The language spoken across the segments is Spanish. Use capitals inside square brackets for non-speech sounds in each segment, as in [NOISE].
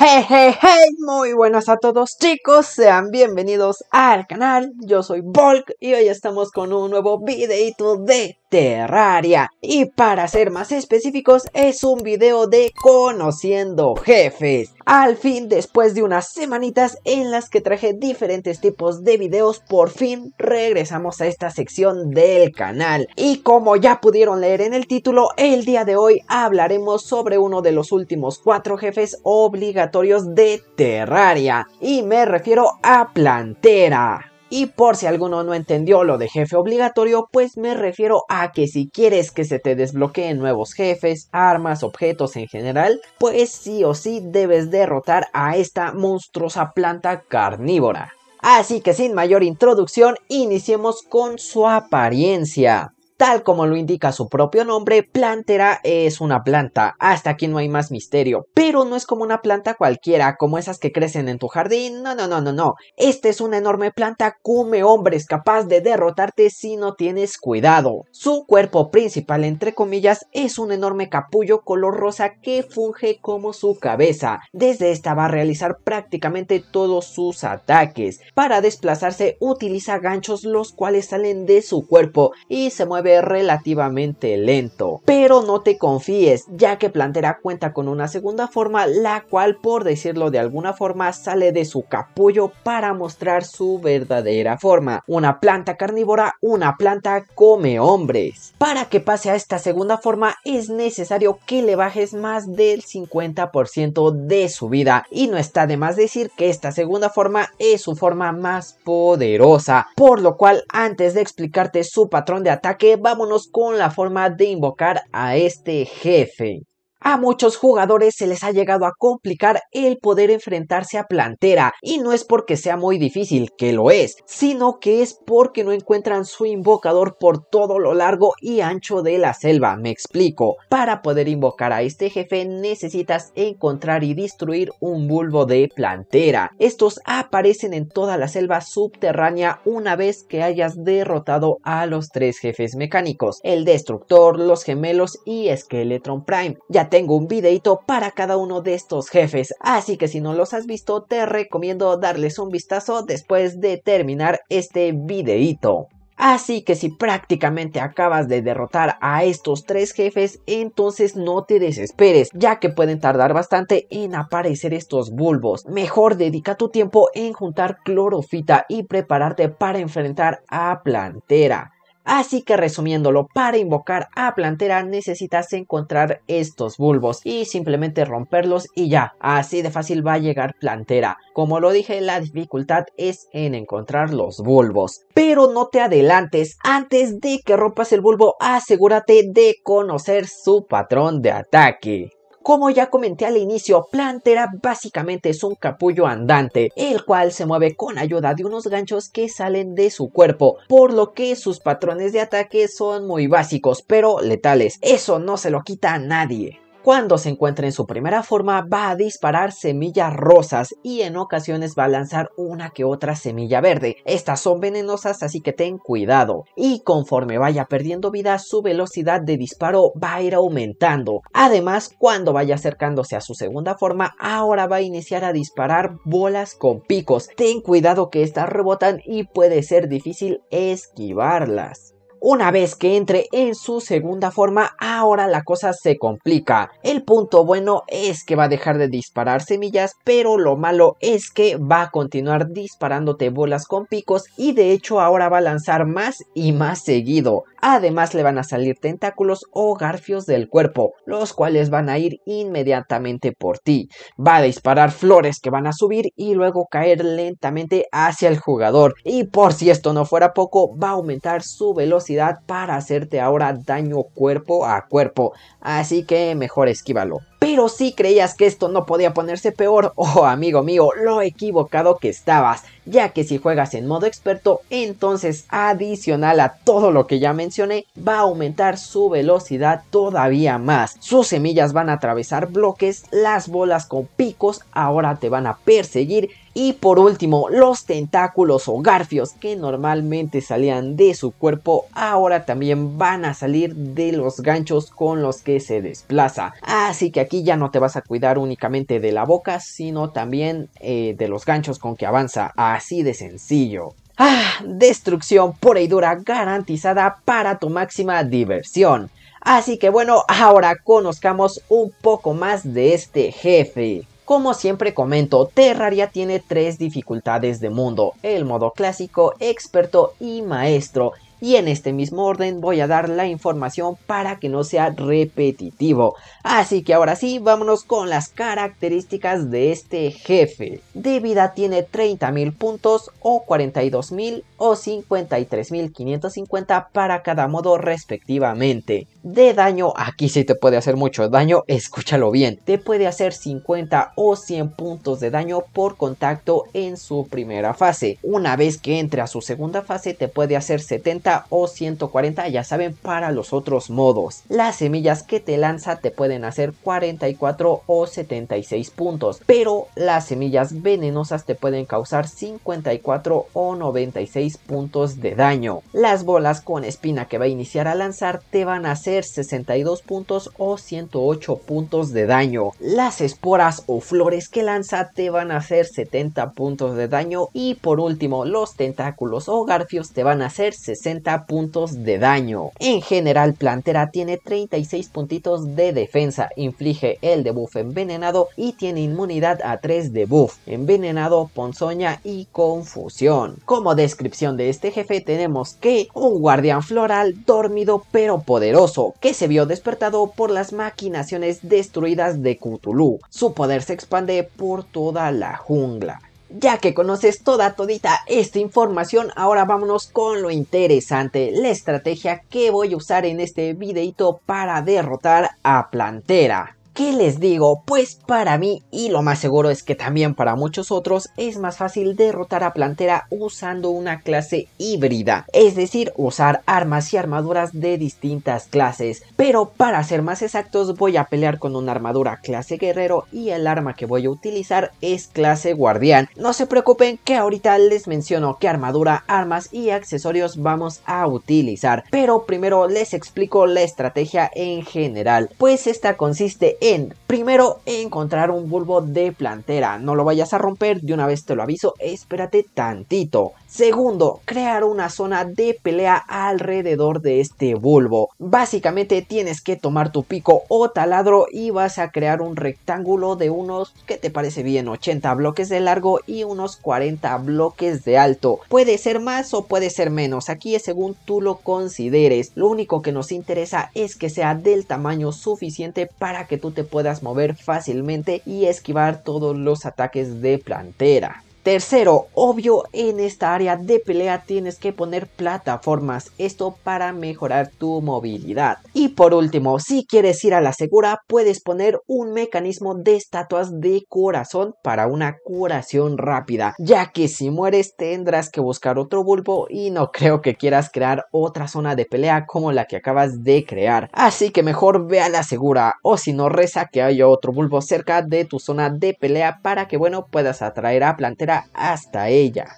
Hey, hey, hey, muy buenas a todos chicos, sean bienvenidos al canal, yo soy Volk y hoy estamos con un nuevo videito de Terraria y para ser más específicos es un video de conociendo jefes al fin, después de unas semanitas en las que traje diferentes tipos de videos, por fin regresamos a esta sección del canal. Y como ya pudieron leer en el título, el día de hoy hablaremos sobre uno de los últimos cuatro jefes obligatorios de Terraria. Y me refiero a Plantera. Y por si alguno no entendió lo de jefe obligatorio, pues me refiero a que si quieres que se te desbloqueen nuevos jefes, armas, objetos en general, pues sí o sí debes derrotar a esta monstruosa planta carnívora. Así que sin mayor introducción, iniciemos con su apariencia. Tal como lo indica su propio nombre, Plantera es una planta, hasta aquí no hay más misterio, pero no es como una planta cualquiera, como esas que crecen en tu jardín, no, no, no, no, no, esta es una enorme planta come hombres capaz de derrotarte si no tienes cuidado. Su cuerpo principal, entre comillas, es un enorme capullo color rosa que funge como su cabeza, desde esta va a realizar prácticamente todos sus ataques, para desplazarse utiliza ganchos los cuales salen de su cuerpo y se mueve relativamente lento. Pero no te confíes, ya que Plantera cuenta con una segunda forma, la cual por decirlo de alguna forma sale de su capullo para mostrar su verdadera forma. Una planta carnívora, una planta come hombres. Para que pase a esta segunda forma es necesario que le bajes más del 50% de su vida y no está de más decir que esta segunda forma es su forma más poderosa, por lo cual antes de explicarte su patrón de ataque vámonos con la forma de invocar a este jefe. A muchos jugadores se les ha llegado a complicar el poder enfrentarse a Plantera, y no es porque sea muy difícil, que lo es, sino que es porque no encuentran su invocador por todo lo largo y ancho de la selva, me explico. Para poder invocar a este jefe necesitas encontrar y destruir un bulbo de Plantera. Estos aparecen en toda la selva subterránea una vez que hayas derrotado a los tres jefes mecánicos, el Destructor, los Gemelos y Skeletron Prime. Ya tengo un videito para cada uno de estos jefes, así que si no los has visto te recomiendo darles un vistazo después de terminar este videito. Así que si prácticamente acabas de derrotar a estos tres jefes, entonces no te desesperes, ya que pueden tardar bastante en aparecer estos bulbos. Mejor dedica tu tiempo en juntar clorofita y prepararte para enfrentar a Plantera. Así que resumiéndolo, para invocar a Plantera necesitas encontrar estos bulbos y simplemente romperlos y ya, así de fácil va a llegar Plantera. Como lo dije, la dificultad es en encontrar los bulbos. Pero no te adelantes, antes de que rompas el bulbo asegúrate de conocer su patrón de ataque. Como ya comenté al inicio, Plantera básicamente es un capullo andante, el cual se mueve con ayuda de unos ganchos que salen de su cuerpo, por lo que sus patrones de ataque son muy básicos, pero letales. Eso no se lo quita a nadie. Cuando se encuentra en su primera forma va a disparar semillas rosas y en ocasiones va a lanzar una que otra semilla verde. Estas son venenosas así que ten cuidado. Y conforme vaya perdiendo vida su velocidad de disparo va a ir aumentando. Además cuando vaya acercándose a su segunda forma ahora va a iniciar a disparar bolas con picos. Ten cuidado que estas rebotan y puede ser difícil esquivarlas. Una vez que entre en su segunda forma, ahora la cosa se complica. El punto bueno es que va a dejar de disparar semillas, pero lo malo es que va a continuar disparándote bolas con picos y de hecho ahora va a lanzar más y más seguido. Además le van a salir tentáculos o garfios del cuerpo, los cuales van a ir inmediatamente por ti. Va a disparar flores que van a subir y luego caer lentamente hacia el jugador. Y por si esto no fuera poco, va a aumentar su velocidad para hacerte ahora daño cuerpo a cuerpo. Así que mejor esquívalo. Pero si creías que esto no podía ponerse peor, [LAUGHS] oh amigo mío, lo equivocado que estabas, ya que si juegas en modo experto, entonces adicional a todo lo que ya mencioné, va a aumentar su velocidad todavía más. Sus semillas van a atravesar bloques, las bolas con picos ahora te van a perseguir y por último, los tentáculos o garfios que normalmente salían de su cuerpo ahora también van a salir de los ganchos con los que se desplaza. Así que aquí ya no te vas a cuidar únicamente de la boca, sino también eh, de los ganchos con que avanza. Así de sencillo. Ah, destrucción por y dura garantizada para tu máxima diversión. Así que bueno, ahora conozcamos un poco más de este jefe. Como siempre comento, Terraria tiene tres dificultades de mundo, el modo clásico, experto y maestro. Y en este mismo orden voy a dar la información para que no sea repetitivo. Así que ahora sí, vámonos con las características de este jefe. De vida tiene 30.000 puntos o 42.000 o 53.550 para cada modo respectivamente. De daño, aquí sí te puede hacer mucho daño, escúchalo bien. Te puede hacer 50 o 100 puntos de daño por contacto en su primera fase. Una vez que entre a su segunda fase te puede hacer 70 o 140, ya saben, para los otros modos. Las semillas que te lanza te pueden hacer 44 o 76 puntos, pero las semillas venenosas te pueden causar 54 o 96 puntos de daño. Las bolas con espina que va a iniciar a lanzar te van a hacer 62 puntos o 108 puntos de daño. Las esporas o flores que lanza te van a hacer 70 puntos de daño y por último los tentáculos o garfios te van a hacer 60 puntos de daño. En general Plantera tiene 36 puntitos de defensa, inflige el debuff envenenado y tiene inmunidad a 3 debuff, envenenado, ponzoña y confusión. Como descripción de este jefe tenemos que un guardián floral dormido pero poderoso que se vio despertado por las maquinaciones destruidas de Cthulhu. Su poder se expande por toda la jungla. Ya que conoces toda todita esta información, ahora vámonos con lo interesante, la estrategia que voy a usar en este videito para derrotar a Plantera. ¿Qué les digo? Pues para mí, y lo más seguro es que también para muchos otros, es más fácil derrotar a Plantera usando una clase híbrida, es decir, usar armas y armaduras de distintas clases. Pero para ser más exactos, voy a pelear con una armadura clase guerrero y el arma que voy a utilizar es clase guardián. No se preocupen que ahorita les menciono qué armadura, armas y accesorios vamos a utilizar, pero primero les explico la estrategia en general, pues esta consiste en primero encontrar un bulbo de plantera. No lo vayas a romper, de una vez te lo aviso, espérate tantito. Segundo, crear una zona de pelea alrededor de este bulbo. Básicamente tienes que tomar tu pico o taladro y vas a crear un rectángulo de unos, que te parece bien? 80 bloques de largo y unos 40 bloques de alto. Puede ser más o puede ser menos, aquí es según tú lo consideres. Lo único que nos interesa es que sea del tamaño suficiente para que tú te puedas mover fácilmente y esquivar todos los ataques de plantera. Tercero, obvio, en esta área de pelea tienes que poner plataformas, esto para mejorar tu movilidad. Y por último, si quieres ir a la segura, puedes poner un mecanismo de estatuas de corazón para una curación rápida, ya que si mueres tendrás que buscar otro bulbo y no [LAUGHS] creo que quieras crear otra zona de pelea como la que acabas de crear. Así que mejor ve a la segura o si no reza que haya otro bulbo cerca de tu zona de pelea para que bueno puedas atraer a plantera hasta ella.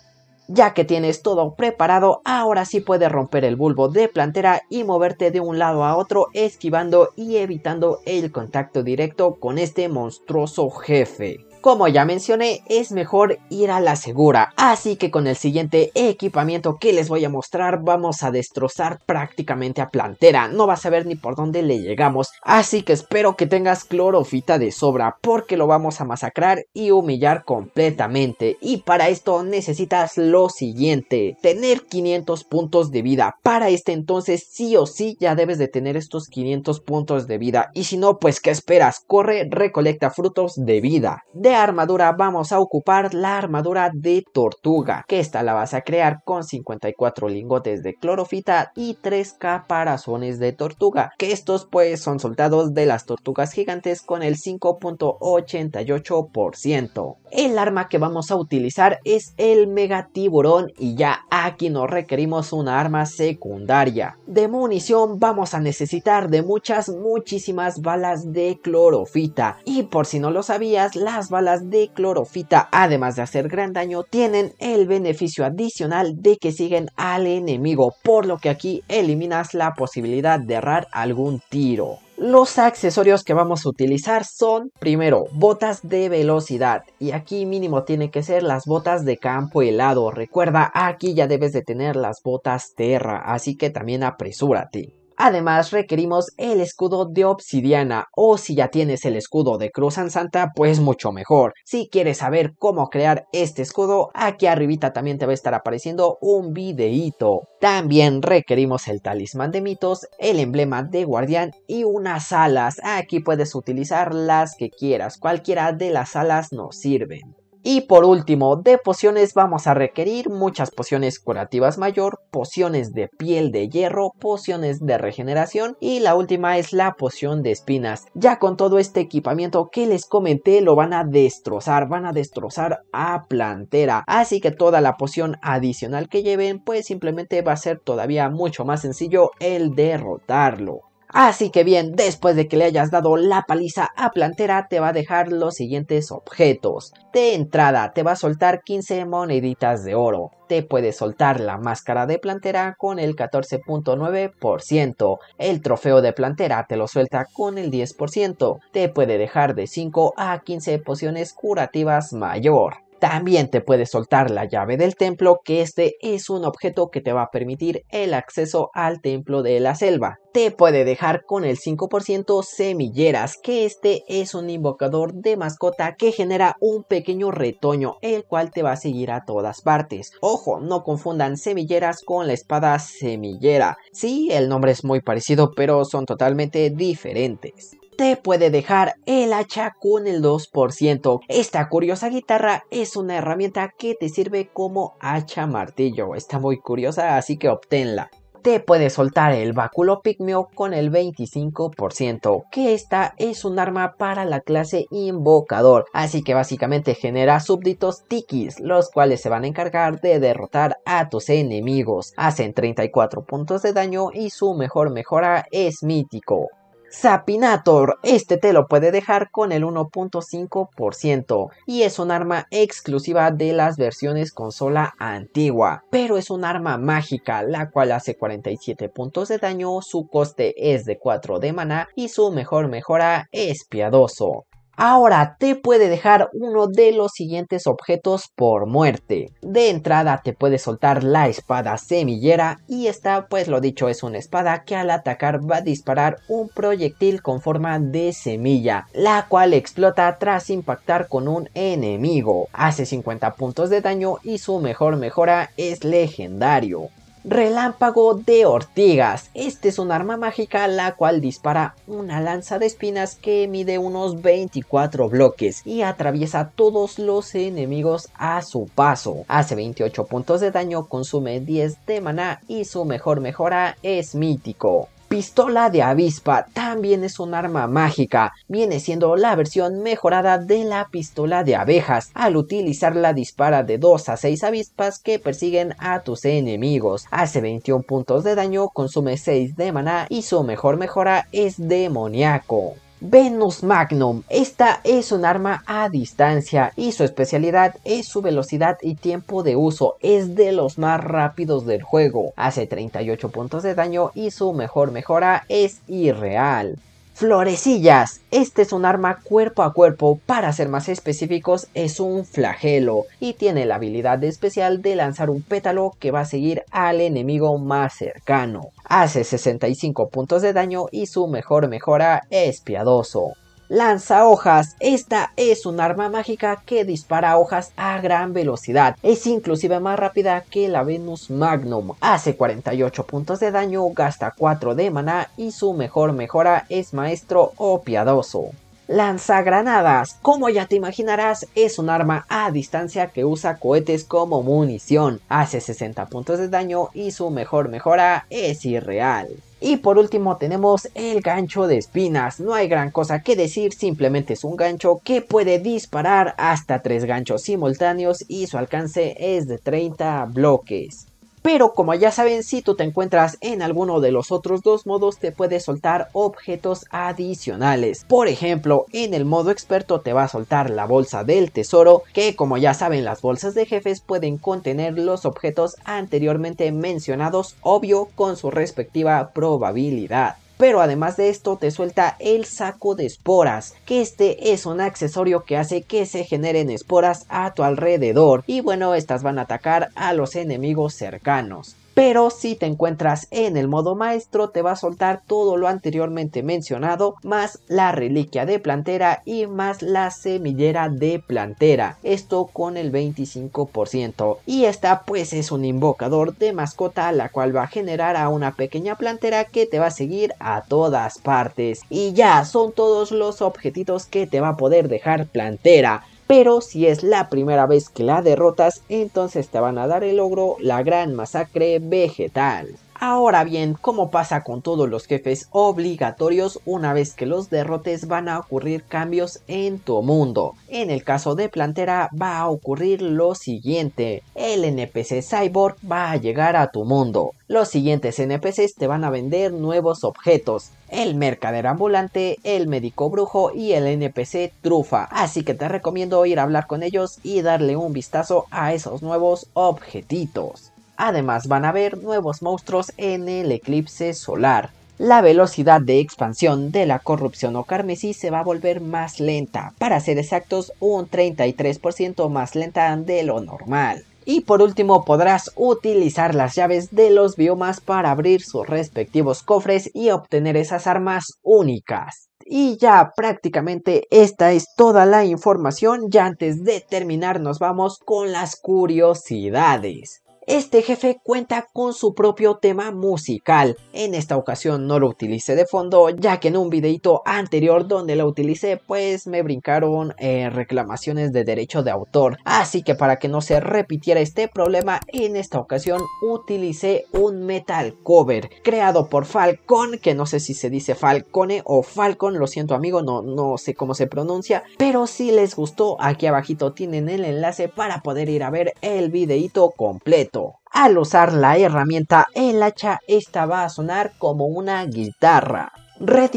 Ya que tienes todo preparado, ahora sí puedes romper el bulbo de plantera y moverte de un lado a otro esquivando y evitando el contacto directo con este monstruoso jefe. Como ya mencioné, es mejor ir a la segura, así que con el siguiente equipamiento que les voy a mostrar vamos a destrozar prácticamente a Plantera, no vas a ver ni por dónde le llegamos, así que espero que tengas clorofita de sobra porque lo vamos a masacrar y humillar completamente y para esto necesitas lo siguiente, tener 500 puntos de vida, para este entonces sí o sí ya debes de tener estos 500 puntos de vida y si no pues qué esperas, corre recolecta frutos de vida armadura vamos a ocupar la armadura de tortuga, que esta la vas a crear con 54 lingotes de clorofita y 3 caparazones de tortuga, que estos pues son soldados de las tortugas gigantes con el 5.88%. El arma que vamos a utilizar es el mega tiburón y ya aquí nos requerimos una arma secundaria. De munición vamos a necesitar de muchas muchísimas balas de clorofita y por si no lo sabías las balas las de clorofita, además de hacer gran daño, tienen el beneficio adicional de que siguen al enemigo, por lo que aquí eliminas la posibilidad de errar algún tiro. Los accesorios que vamos a utilizar son, primero, botas de velocidad. Y aquí mínimo tiene que ser las botas de campo helado. Recuerda, aquí ya debes de tener las botas terra, así que también apresúrate. Además, requerimos el escudo de obsidiana o si ya tienes el escudo de Cruz Santa, pues mucho mejor. Si quieres saber cómo crear este escudo, aquí arribita también te va a estar apareciendo un videito. También requerimos el talismán de mitos, el emblema de guardián y unas alas. Aquí puedes utilizar las que quieras, cualquiera de las alas nos sirven. Y por último, de pociones vamos a requerir muchas pociones curativas mayor, pociones de piel de hierro, pociones de regeneración y la última es la poción de espinas. Ya con todo este equipamiento que les comenté lo van a destrozar, van a destrozar a plantera. Así que toda la poción adicional que lleven pues simplemente va a ser todavía mucho más sencillo el derrotarlo. Así que bien, después de que le hayas dado la paliza a Plantera, te va a dejar los siguientes objetos. De entrada, te va a soltar 15 moneditas de oro. Te puede soltar la máscara de Plantera con el 14.9%. El trofeo de Plantera te lo suelta con el 10%. Te puede dejar de 5 a 15 pociones curativas mayor. También te puedes soltar la llave del templo, que este es un objeto que te va a permitir el acceso al templo de la selva. Te puede dejar con el 5% semilleras, que este es un invocador de mascota que genera un pequeño retoño, el cual te va a seguir a todas partes. Ojo, no confundan semilleras con la espada semillera. Sí, el nombre es muy parecido, pero son totalmente diferentes te puede dejar el hacha con el 2%. Esta curiosa guitarra es una herramienta que te sirve como hacha martillo. Está muy curiosa, así que obténla te puede soltar el báculo pigmeo con el 25%, que esta es un arma para la clase invocador, así que básicamente genera súbditos tikis, los cuales se van a encargar de derrotar a tus enemigos, hacen 34 puntos de daño y su mejor mejora es mítico. Sapinator, este te lo puede dejar con el 1.5% y es un arma exclusiva de las versiones consola antigua, pero es un arma mágica la cual hace 47 puntos de daño, su coste es de 4 de mana y su mejor mejora es piadoso. Ahora te puede dejar uno de los siguientes objetos por muerte. De entrada te puede soltar la espada semillera y esta pues lo dicho es una espada que al atacar va a disparar un proyectil con forma de semilla, la cual explota tras impactar con un enemigo. Hace 50 puntos de daño y su mejor mejora es legendario. Relámpago de ortigas. Este es un arma mágica la cual dispara una lanza de espinas que mide unos 24 bloques y atraviesa todos los enemigos a su paso. Hace 28 puntos de daño, consume 10 de maná y su mejor mejora es mítico. Pistola de avispa también es un arma mágica, viene siendo la versión mejorada de la pistola de abejas. Al utilizarla dispara de 2 a 6 avispas que persiguen a tus enemigos. Hace 21 puntos de daño, consume 6 de maná y su mejor mejora es demoníaco. Venus Magnum. Esta es un arma a distancia y su especialidad es su velocidad y tiempo de uso. Es de los más rápidos del juego. Hace 38 puntos de daño y su mejor mejora es irreal. Florecillas. Este es un arma cuerpo a cuerpo, para ser más específicos es un flagelo y tiene la habilidad especial de lanzar un pétalo que va a seguir al enemigo más cercano. Hace 65 puntos de daño y su mejor mejora es piadoso. Lanza hojas. Esta es un arma mágica que dispara hojas a gran velocidad. Es inclusive más rápida que la Venus Magnum. Hace 48 puntos de daño, gasta 4 de maná y su mejor mejora es maestro o piadoso. Granadas, como ya te imaginarás, es un arma a distancia que usa cohetes como munición. Hace 60 puntos de daño y su mejor mejora es irreal. Y por último tenemos el gancho de espinas. No hay gran cosa que decir, simplemente es un gancho que puede disparar hasta tres ganchos simultáneos y su alcance es de 30 bloques. Pero como ya saben, si tú te encuentras en alguno de los otros dos modos, te puede soltar objetos adicionales. Por ejemplo, en el modo experto te va a soltar la bolsa del tesoro, que como ya saben, las bolsas de jefes pueden contener los objetos anteriormente mencionados, obvio, con su respectiva probabilidad. Pero además de esto te suelta el saco de esporas, que este es un accesorio que hace que se generen esporas a tu alrededor y bueno, estas van a atacar a los enemigos cercanos pero si te encuentras en el modo maestro te va a soltar todo lo anteriormente mencionado más la reliquia de plantera y más la semillera de plantera esto con el 25% y esta pues es un invocador de mascota la cual va a generar a una pequeña plantera que te va a seguir a todas partes y ya son todos los objetitos que te va a poder dejar plantera pero si es la primera vez que la derrotas, entonces te van a dar el logro la gran masacre vegetal. Ahora bien, ¿cómo pasa con todos los jefes obligatorios, una vez que los derrotes van a ocurrir cambios en tu mundo. En el caso de Plantera va a ocurrir lo siguiente, el NPC Cyborg va a llegar a tu mundo. Los siguientes NPCs te van a vender nuevos objetos, el mercader ambulante, el médico brujo y el NPC trufa. Así que te recomiendo ir a hablar con ellos y darle un vistazo a esos nuevos objetitos. Además van a haber nuevos monstruos en el eclipse solar. La velocidad de expansión de la corrupción o carmesí se va a volver más lenta, para ser exactos un 33% más lenta de lo normal. Y por último podrás utilizar las llaves de los biomas para abrir sus respectivos cofres y obtener esas armas únicas. Y ya prácticamente esta es toda la información, ya antes de terminar nos vamos con las curiosidades. Este jefe cuenta con su propio tema musical. En esta ocasión no lo utilicé de fondo, ya que en un videito anterior donde lo utilicé, pues me brincaron eh, reclamaciones de derecho de autor. Así que para que no se repitiera este problema, en esta ocasión utilicé un metal cover creado por Falcon, que no sé si se dice Falcone o Falcon, lo siento amigo, no, no sé cómo se pronuncia, pero si les gustó, aquí abajito tienen el enlace para poder ir a ver el videito completo. Al usar la herramienta, el hacha esta va a sonar como una guitarra. Red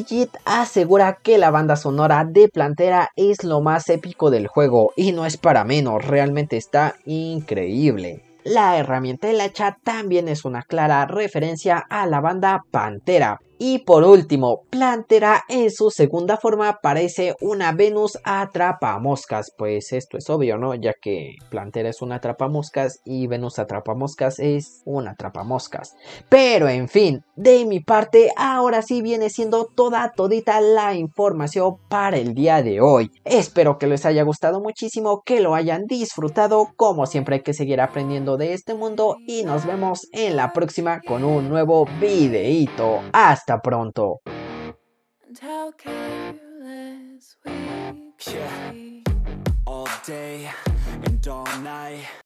asegura que la banda sonora de Plantera es lo más épico del juego y no es para menos, realmente está increíble. La herramienta el hacha también es una clara referencia a la banda Pantera, y por último, Plantera en su segunda forma parece una Venus atrapamoscas. Pues esto es obvio, ¿no? Ya que Plantera es una atrapamoscas y Venus atrapamoscas es una atrapamoscas. Pero en fin, de mi parte, ahora sí viene siendo toda todita la información para el día de hoy. Espero que les haya gustado muchísimo, que lo hayan disfrutado. Como siempre hay que seguir aprendiendo de este mundo y nos vemos en la próxima con un nuevo videito. Hasta Hasta pronto. Yeah. All day and all night.